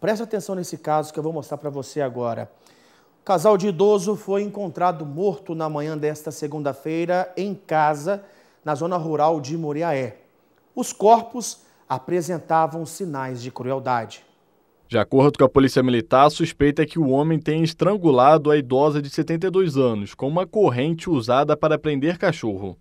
Presta atenção nesse caso que eu vou mostrar para você agora. O casal de idoso foi encontrado morto na manhã desta segunda-feira em casa, na zona rural de Moriaé. Os corpos apresentavam sinais de crueldade. De acordo com a Polícia Militar, a suspeita é que o homem tenha estrangulado a idosa de 72 anos com uma corrente usada para prender cachorro.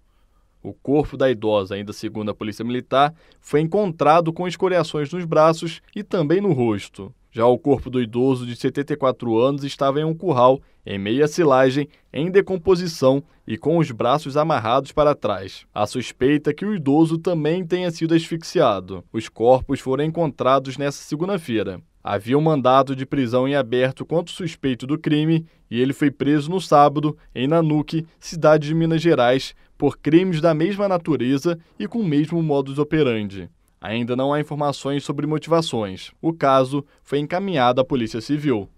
O corpo da idosa, ainda segundo a Polícia Militar, foi encontrado com escoriações nos braços e também no rosto. Já o corpo do idoso de 74 anos estava em um curral, em meia silagem, em decomposição e com os braços amarrados para trás. A suspeita é que o idoso também tenha sido asfixiado. Os corpos foram encontrados nesta segunda-feira havia um mandado de prisão em aberto contra o suspeito do crime e ele foi preso no sábado, em Nanuque, cidade de Minas Gerais, por crimes da mesma natureza e com o mesmo modus operandi. Ainda não há informações sobre motivações. O caso foi encaminhado à Polícia Civil.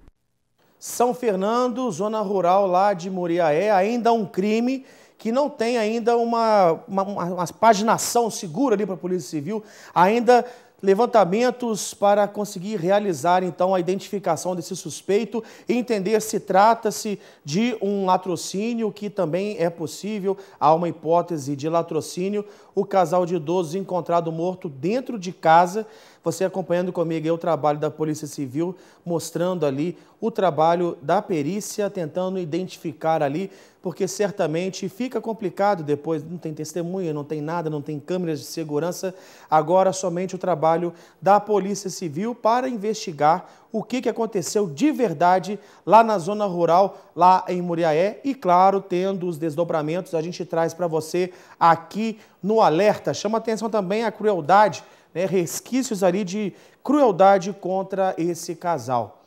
São Fernando, zona rural lá de Muriaé, ainda um crime que não tem ainda uma, uma, uma paginação segura ali para a Polícia Civil, ainda levantamentos para conseguir realizar então a identificação desse suspeito e entender se trata-se de um latrocínio, que também é possível, há uma hipótese de latrocínio. O casal de idosos encontrado morto dentro de casa você acompanhando comigo aí o trabalho da Polícia Civil, mostrando ali o trabalho da perícia, tentando identificar ali, porque certamente fica complicado depois, não tem testemunha, não tem nada, não tem câmeras de segurança, agora somente o trabalho da Polícia Civil para investigar o que, que aconteceu de verdade lá na zona rural, lá em Muriaé, e claro, tendo os desdobramentos, a gente traz para você aqui no Alerta. Chama atenção também a crueldade né, resquícios ali de crueldade contra esse casal.